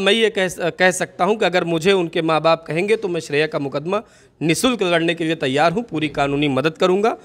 मैं ये कह कह सकता हूँ कि अगर मुझे उनके माँ बाप कहेंगे तो मैं श्रेया का मुकदमा निःशुल्क लड़ने के लिए तैयार हूँ पूरी कानूनी मदद करूँगा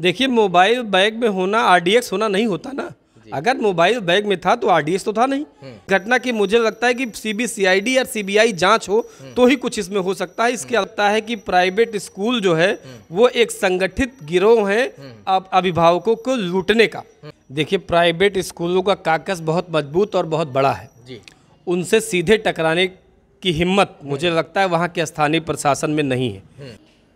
देखिए मोबाइल बैग में होना आरडीएक्स होना नहीं होता ना अगर मोबाइल बैग में था तो आरडीएस तो था नहीं हम्म। घटना की मुझे लगता है कि सीबीसीआईडी या सीबीआई जांच हो हम्म। तो ही कुछ इसमें हो सकता है इसके हम्म। लगता है कि प्राइवेट स्कूल जो है वो एक संगठित गिरोह है अभिभावकों को लूटने का देखिए प्राइवेट स्कूलों का काकस बहुत मजबूत और बहुत बड़ा है जी उनसे सीधे टकराने की हिम्मत हम्म। मुझे लगता है वहाँ के स्थानीय प्रशासन में नहीं है हम्म।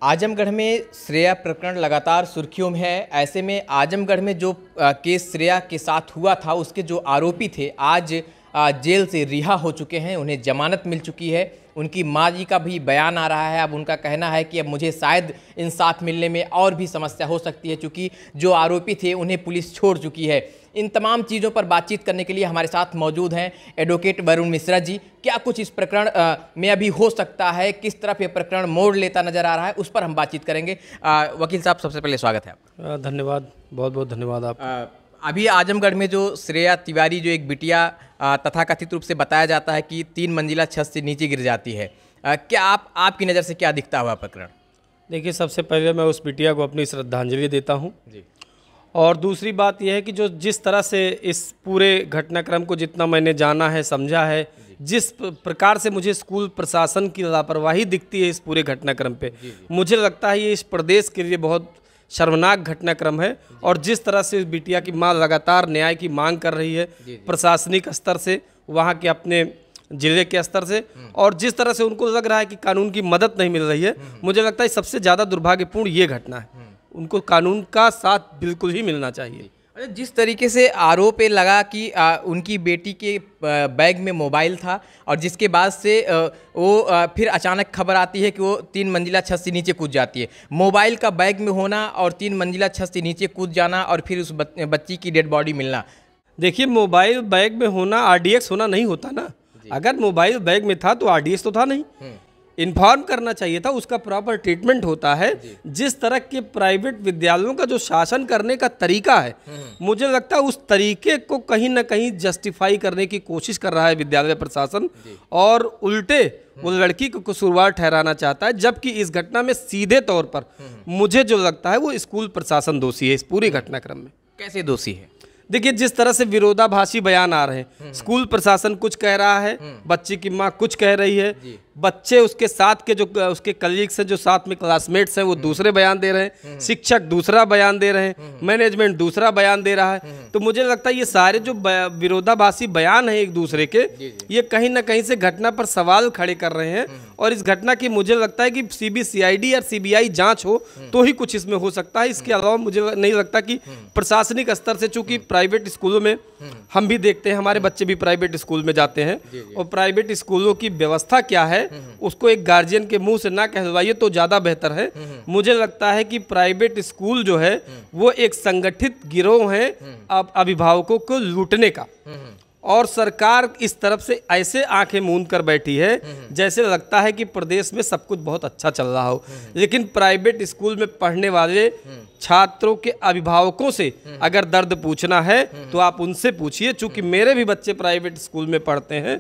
आजमगढ़ में श्रेया प्रकरण लगातार सुर्खियों में है ऐसे में आजमगढ़ में जो केस श्रेया के साथ हुआ था उसके जो आरोपी थे आज जेल से रिहा हो चुके हैं उन्हें जमानत मिल चुकी है उनकी माँ जी का भी बयान आ रहा है अब उनका कहना है कि अब मुझे शायद इंसाफ मिलने में और भी समस्या हो सकती है क्योंकि जो आरोपी थे उन्हें पुलिस छोड़ चुकी है इन तमाम चीज़ों पर बातचीत करने के लिए हमारे साथ मौजूद हैं एडवोकेट वरुण मिश्रा जी क्या कुछ इस प्रकरण में अभी हो सकता है किस तरफ ये प्रकरण मोड़ लेता नजर आ रहा है उस पर हम बातचीत करेंगे आ, वकील साहब सबसे पहले स्वागत है आपका धन्यवाद बहुत बहुत धन्यवाद आप आ, अभी आजमगढ़ में जो श्रेया तिवारी जो एक बिटिया तथाकथित रूप से बताया जाता है कि तीन मंजिला छत से नीचे गिर जाती है आ, क्या आप आपकी नज़र से क्या दिखता हुआ प्रकरण देखिए सबसे पहले मैं उस बिटिया को अपनी श्रद्धांजलि देता हूँ जी और दूसरी बात यह है कि जो जिस तरह से इस पूरे घटनाक्रम को जितना मैंने जाना है समझा है जिस प्रकार से मुझे स्कूल प्रशासन की लापरवाही दिखती है इस पूरे घटनाक्रम पे मुझे लगता है ये इस प्रदेश के लिए बहुत शर्मनाक घटनाक्रम है और जिस तरह से बिटिया की माँ लगातार न्याय की मांग कर रही है प्रशासनिक स्तर से वहाँ के अपने जिले के स्तर से हम्म। और जिस तरह से उनको लग रहा है कि कानून की मदद नहीं मिल रही है हम्म। मुझे लगता है सबसे ज़्यादा दुर्भाग्यपूर्ण ये घटना है हम्म। उनको कानून का साथ बिल्कुल ही मिलना चाहिए अरे जिस तरीके से आरोप लगा कि आ, उनकी बेटी के बैग में मोबाइल था और जिसके बाद से वो फिर अचानक खबर आती है कि वो तीन मंजिला छत से नीचे कूद जाती है मोबाइल का बैग में होना और तीन मंजिला छत से नीचे कूद जाना और फिर उस बच्ची की डेड बॉडी मिलना देखिए मोबाइल बैग में होना आर होना नहीं होता ना अगर मोबाइल बैग में था तो आर तो था नहीं हम्म। इन्फॉर्म करना चाहिए था उसका प्रॉपर ट्रीटमेंट होता है जिस तरह के प्राइवेट विद्यालयों का जो शासन करने का तरीका है हम्म, हम्म। मुझे लगता है उस तरीके को कहीं ना कहीं जस्टिफाई करने की कोशिश कर रहा है विद्यालय प्रशासन और उल्टे वो हम्म। लड़की को कसूरवार ठहराना चाहता है जबकि इस घटना में सीधे तौर पर मुझे जो लगता है वो स्कूल प्रशासन दोषी है इस पूरी घटनाक्रम में कैसे दोषी है देखिए जिस तरह से विरोधाभासी बयान आ रहे हैं स्कूल प्रशासन कुछ कह रहा है बच्ची की माँ कुछ कह रही है बच्चे उसके साथ के जो उसके कलीग्स हैं जो साथ में क्लासमेट्स हैं वो हम्म। दूसरे बयान दे रहे हैं हम्म। शिक्षक दूसरा बयान दे रहे हैं मैनेजमेंट हम्म। दूसरा बयान दे रहा है तो मुझे लगता है ये सारे जो विरोधाभासी बयान हैं एक दूसरे के ये कहीं ना कहीं से घटना पर सवाल खड़े कर रहे हैं और इस घटना की मुझे लगता है कि सीबीसीआईडी और सीबीआई जांच हो तो ही कुछ इसमें हो सकता है इसके अलावा मुझे नहीं लगता कि प्रशासनिक स्तर से चूंकि प्राइवेट स्कूलों में हम भी देखते हैं हमारे बच्चे भी प्राइवेट स्कूल में जाते हैं और प्राइवेट स्कूलों की व्यवस्था क्या है हम्म। उसको एक गार्जियन के मुंह से ना कहवाइए तो ज़्यादा बेहतर है हम्म। मुझे लगता है कि प्राइवेट स्कूल जो है हम्म। वो एक संगठित गिरोह है अभिभावकों को लूटने का और सरकार इस तरफ से ऐसे आंखें मूंद कर बैठी है जैसे लगता है कि प्रदेश में सब कुछ बहुत अच्छा चल रहा हो लेकिन प्राइवेट स्कूल में पढ़ने वाले छात्रों के अभिभावकों से अगर दर्द पूछना है तो आप उनसे पूछिए चूंकि मेरे भी बच्चे प्राइवेट स्कूल में पढ़ते हैं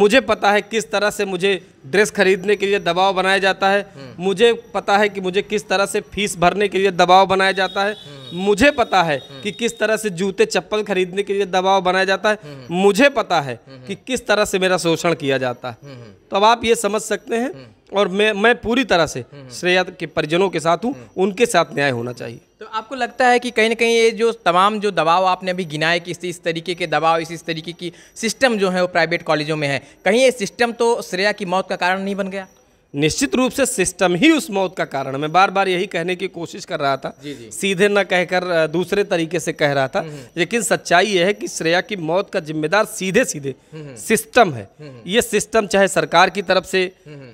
मुझे पता है किस तरह से मुझे ड्रेस खरीदने के लिए दबाव बनाया जाता है मुझे पता है कि मुझे किस तरह से फीस भरने के लिए दबाव बनाया जाता है मुझे पता है कि किस तरह से जूते चप्पल खरीदने के लिए दबाव बनाया जाता है मुझे पता है कि किस तरह से मेरा शोषण किया जाता है तो अब आप ये समझ सकते हैं और मैं मैं पूरी तरह से हम्म, हम्म। श्रेया के परिजनों के साथ हूँ हम्म। उनके साथ न्याय होना चाहिए तो आपको लगता है कि कहीं ना कहीं ये जो तमाम जो दबाव आपने अभी गिनाए कि इस इस तरीके के दबाव इस इस तरीके की सिस्टम जो है वो प्राइवेट कॉलेजों में है कहीं ये सिस्टम तो श्रेया की मौत का कारण नहीं बन गया निश्चित रूप से सिस्टम ही उस मौत का कारण मैं बार बार यही कहने की कोशिश कर रहा था जी जी। सीधे न कहकर दूसरे तरीके से कह रहा था हम्म, हम्म। लेकिन सच्चाई यह है कि श्रेया की मौत का जिम्मेदार सीधे सीधे हम्म, सिस्टम है ये सिस्टम चाहे सरकार की तरफ से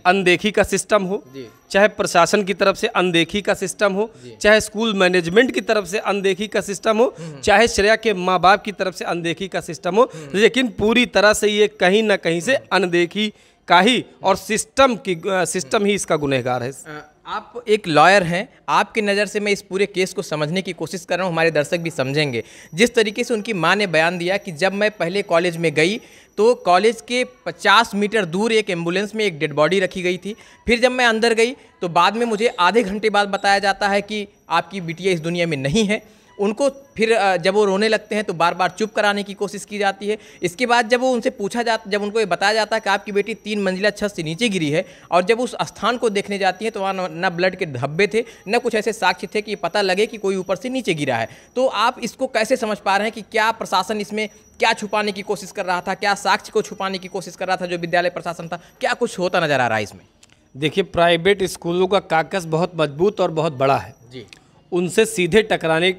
अनदेखी का सिस्टम हो चाहे प्रशासन की तरफ से अनदेखी का सिस्टम हो चाहे स्कूल मैनेजमेंट की तरफ से अनदेखी का सिस्टम हो चाहे श्रेया के माँ बाप की तरफ से अनदेखी का सिस्टम हो लेकिन पूरी तरह से ये कहीं ना कहीं से अनदेखी का ही और सिस्टम की सिस्टम ही इसका गुनहगार है आप एक लॉयर हैं आपकी नज़र से मैं इस पूरे केस को समझने की कोशिश कर रहा हूँ हमारे दर्शक भी समझेंगे जिस तरीके से उनकी माँ ने बयान दिया कि जब मैं पहले कॉलेज में गई तो कॉलेज के 50 मीटर दूर एक एम्बुलेंस में एक डेड बॉडी रखी गई थी फिर जब मैं अंदर गई तो बाद में मुझे आधे घंटे बाद बताया जाता है कि आपकी बिटिया इस दुनिया में नहीं है उनको फिर जब वो रोने लगते हैं तो बार बार चुप कराने की कोशिश की जाती है इसके बाद जब वो उनसे पूछा जाता जब उनको ये बताया जाता है कि आपकी बेटी तीन मंजिला छत से नीचे गिरी है और जब उस स्थान को देखने जाती है तो वहाँ न ब्लड के धब्बे थे न कुछ ऐसे साक्ष्य थे कि पता लगे कि कोई ऊपर से नीचे गिरा है तो आप इसको कैसे समझ पा रहे हैं कि क्या प्रशासन इसमें क्या छुपाने की कोशिश कर रहा था क्या साक्ष्य को छुपाने की कोशिश कर रहा था जो विद्यालय प्रशासन था क्या कुछ होता नजर आ रहा है इसमें देखिए प्राइवेट स्कूलों का काकस बहुत मजबूत और बहुत बड़ा है जी उनसे सीधे टकराने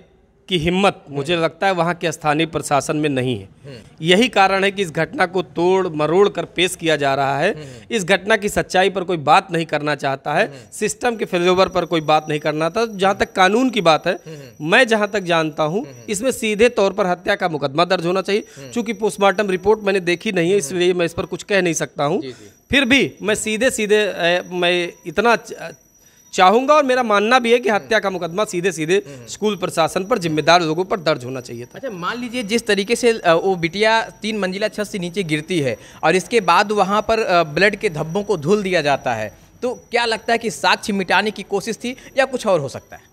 की हिम्मत मुझे हम्म। लगता है वहाँ के स्थानीय प्रशासन में नहीं है हम्म। यही कारण है कि इस घटना को तोड़ मरोड़ कर पेश किया जा रहा है हम्म। इस घटना की सच्चाई पर कोई बात नहीं करना चाहता है सिस्टम के फेलोवर पर कोई बात नहीं करना था जहाँ तक कानून की बात है मैं जहाँ तक जानता हूँ इसमें सीधे तौर पर हत्या का मुकदमा दर्ज होना चाहिए चूंकि पोस्टमार्टम रिपोर्ट मैंने देखी नहीं है इसलिए मैं इस पर कुछ कह नहीं सकता हूँ फिर भी मैं सीधे सीधे मैं इतना चाहूंगा और मेरा मानना भी है कि हम्म। हत्या का मुकदमा सीधे सीधे हम्म। स्कूल प्रशासन पर जिम्मेदार लोगों पर दर्ज होना चाहिए था अच्छा मान लीजिए जिस तरीके से वो बिटिया तीन मंजिला छत से नीचे गिरती है और इसके बाद वहाँ पर ब्लड के धब्बों को धुल दिया जाता है तो क्या लगता है कि साक्ष्य मिटाने की कोशिश थी या कुछ और हो सकता है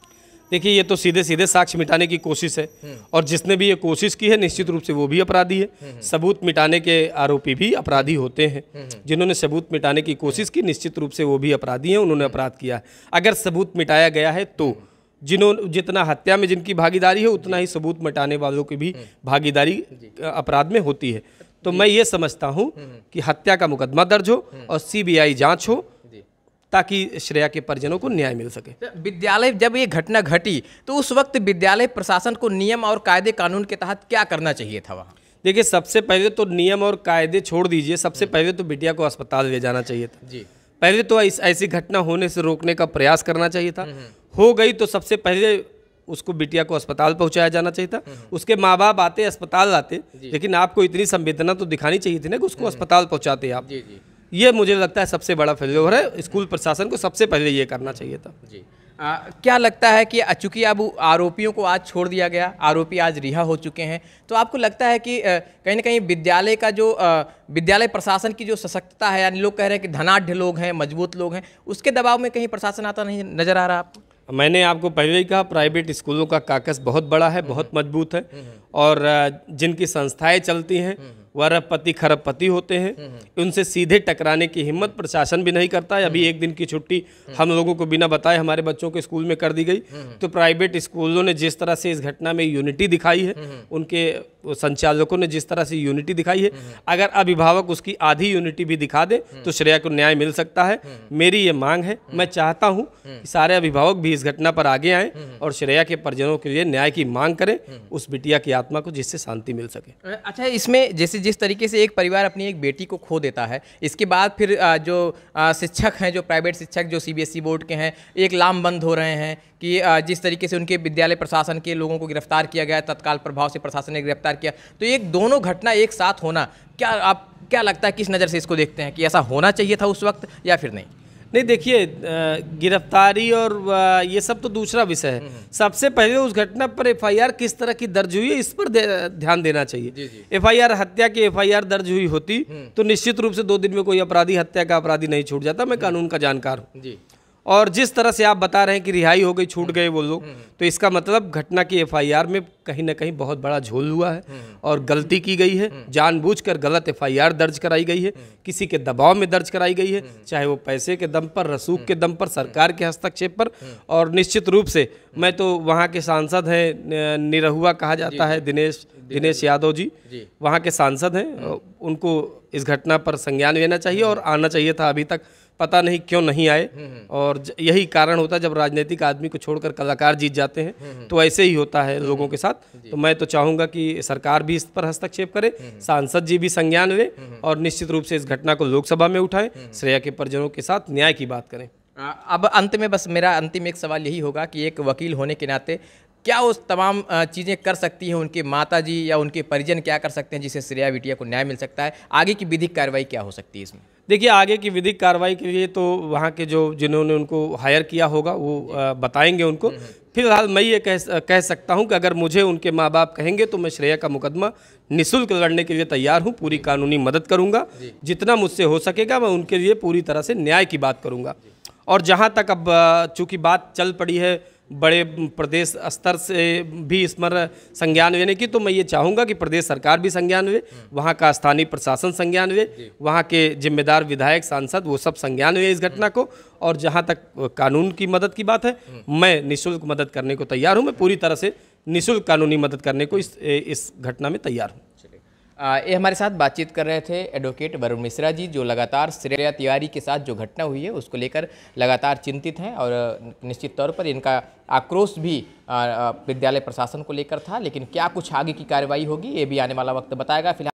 देखिए ये तो सीधे सीधे साक्ष्य मिटाने की कोशिश है हम्म। और जिसने भी ये कोशिश की है निश्चित रूप से वो भी अपराधी है हम्म, हम्म। सबूत मिटाने के आरोपी भी अपराधी होते हैं जिन्होंने सबूत मिटाने की कोशिश की निश्चित रूप से वो भी अपराधी हैं उन्होंने अपराध किया है अगर सबूत मिटाया गया है तो जिन्होंने जितना हत्या में जिनकी भागीदारी है उतना ही सबूत मिटाने वालों की भी भागीदारी अपराध में होती है तो मैं ये समझता हूँ कि हत्या का मुकदमा दर्ज हो और सी बी हो ताकि श्रेया के परिजनों को न्याय मिल सके तो विद्यालय जब ये घटना घटी तो उस वक्त विद्यालय प्रशासन को नियम और कायदे कानून के तहत क्या करना चाहिए था वहाँ देखिए सबसे पहले तो नियम और कायदे छोड़ दीजिए सबसे हम्म। पहले तो बिटिया को अस्पताल ले जाना चाहिए था जी पहले तो इस ऐसी घटना होने से रोकने का प्रयास करना चाहिए था हम्म, हम्म। हो गई तो सबसे पहले उसको बिटिया को अस्पताल पहुंचाया जाना चाहिए था उसके माँ बाप आते अस्पताल आते लेकिन आपको इतनी संवेदना तो दिखानी चाहिए थी ना कि उसको अस्पताल पहुंचाते आप जी जी ये मुझे लगता है सबसे बड़ा फेल्योर है स्कूल प्रशासन को सबसे पहले ये करना चाहिए था जी आ, क्या लगता है कि चूँकि अब आरोपियों को आज छोड़ दिया गया आरोपी आज रिहा हो चुके हैं तो आपको लगता है कि कहीं ना कहीं विद्यालय का जो विद्यालय प्रशासन की जो सशक्तता है यानी लोग कह रहे हैं कि धनाढ़ लोग हैं मजबूत लोग हैं उसके दबाव में कहीं प्रशासन आता नहीं नज़र आ रहा आपको मैंने आपको पहले ही कहा प्राइवेट स्कूलों का काकस बहुत बड़ा है बहुत मजबूत है हम्म, हम्म। और जिनकी संस्थाएं चलती हैं हम्म, हम्म। वह अरबपति खरबपति होते हैं हम्म, उनसे सीधे टकराने की हिम्मत प्रशासन भी नहीं करता है अभी एक दिन की छुट्टी हम लोगों को बिना बताए हमारे बच्चों के स्कूल में कर दी गई तो प्राइवेट स्कूलों ने जिस तरह से इस घटना में यूनिटी दिखाई है उनके संचालकों ने जिस तरह से यूनिटी दिखाई है अगर अभिभावक उसकी आधी यूनिटी भी दिखा दे तो श्रेया को न्याय मिल सकता है मेरी ये मांग है मैं चाहता हूँ कि सारे अभिभावक भी इस घटना पर आगे आए और श्रेया के परिजनों के लिए न्याय की मांग करें उस बिटिया की आत्मा को जिससे शांति मिल सके अच्छा इसमें जैसे जिस तरीके से एक परिवार अपनी एक बेटी को खो देता है इसके बाद फिर जो शिक्षक हैं जो प्राइवेट शिक्षक जो सीबीएसई e बोर्ड के हैं एक लामबंद हो रहे हैं कि जिस तरीके से उनके विद्यालय प्रशासन के लोगों को गिरफ्तार किया गया तत्काल प्रभाव से प्रशासन ने गिरफ्तार किया तो एक दोनों घटना एक साथ होना क्या आप क्या लगता है किस नज़र से इसको देखते हैं कि ऐसा होना चाहिए था उस वक्त या फिर नहीं नहीं देखिए गिरफ्तारी और ये सब तो दूसरा विषय है हम्म। सबसे पहले उस घटना पर एफआईआर किस तरह की दर्ज हुई है इस पर ध्यान देना चाहिए एफआईआर हत्या की एफआईआर दर्ज हुई होती हम्म। तो निश्चित रूप से दो दिन में कोई अपराधी हत्या का अपराधी नहीं छूट जाता मैं हम्म। कानून का जानकार हूँ और जिस तरह से आप बता रहे हैं कि रिहाई हो गई छूट हम्म। गए वो लोग हम्म। तो इसका मतलब घटना की एफआईआर में कहीं ना कहीं बहुत बड़ा झोल हुआ है हम्म। और गलती की गई है जानबूझकर गलत एफआईआर दर्ज कराई गई है किसी के दबाव में दर्ज कराई गई है चाहे वो पैसे के दम पर रसूख के दम पर सरकार के हस्तक्षेप पर और निश्चित रूप से मैं तो वहाँ के सांसद हैं निरहुआ कहा जाता है दिनेश दिनेश यादव जी वहाँ के सांसद हैं उनको इस घटना पर संज्ञान लेना चाहिए और आना चाहिए था अभी तक पता नहीं क्यों नहीं आए हम्म, हम्म। और यही कारण होता है जब राजनीतिक आदमी को छोड़कर कलाकार जीत जाते हैं हम्म, तो ऐसे ही होता है लोगों के साथ तो मैं तो चाहूँगा कि सरकार भी इस पर हस्तक्षेप करे सांसद जी भी संज्ञान लें और निश्चित रूप से इस घटना को लोकसभा में उठाएं श्रेया के परिजनों के साथ न्याय की बात करें अब अंत में बस मेरा अंतिम एक सवाल यही होगा कि एक वकील होने के नाते क्या उस तमाम चीज़ें कर सकती हैं उनके माता जी या उनके परिजन क्या कर सकते हैं जिसे श्रेया बिटिया को न्याय मिल सकता है आगे की विधिक कार्रवाई क्या हो सकती है इसमें देखिए आगे की विधिक कार्रवाई के लिए तो वहाँ के जो जिन्होंने उनको हायर किया होगा वो बताएंगे उनको हम्म, हम्म। फिलहाल मैं ये कह कह सकता हूँ कि अगर मुझे उनके माँ बाप कहेंगे तो मैं श्रेया का मुकदमा निःशुल्क लड़ने के लिए तैयार हूँ पूरी कानूनी मदद करूँगा जितना मुझसे हो सकेगा मैं उनके लिए पूरी तरह से न्याय की बात करूँगा और जहाँ तक अब चूँकि बात चल पड़ी है बड़े प्रदेश स्तर से भी इस पर संज्ञान लेने की तो मैं ये चाहूँगा कि प्रदेश सरकार भी संज्ञान हुए हम्म। वहाँ का स्थानीय प्रशासन संज्ञान हुए वहाँ के जिम्मेदार विधायक सांसद वो सब संज्ञान हुए इस घटना हम्म। को और जहाँ तक कानून की मदद की बात है हम्म। मैं निःशुल्क मदद करने को तैयार हूँ मैं पूरी तरह से निःशुल्क कानूनी मदद करने को इस इस घटना में तैयार हूँ ये हमारे साथ बातचीत कर रहे थे एडवोकेट वरुण मिश्रा जी जो लगातार श्रेया तिवारी के साथ जो घटना हुई है उसको लेकर लगातार चिंतित हैं और निश्चित तौर पर इनका आक्रोश भी विद्यालय प्रशासन को लेकर था लेकिन क्या कुछ आगे की कार्रवाई होगी ये भी आने वाला वक्त बताएगा फिलहाल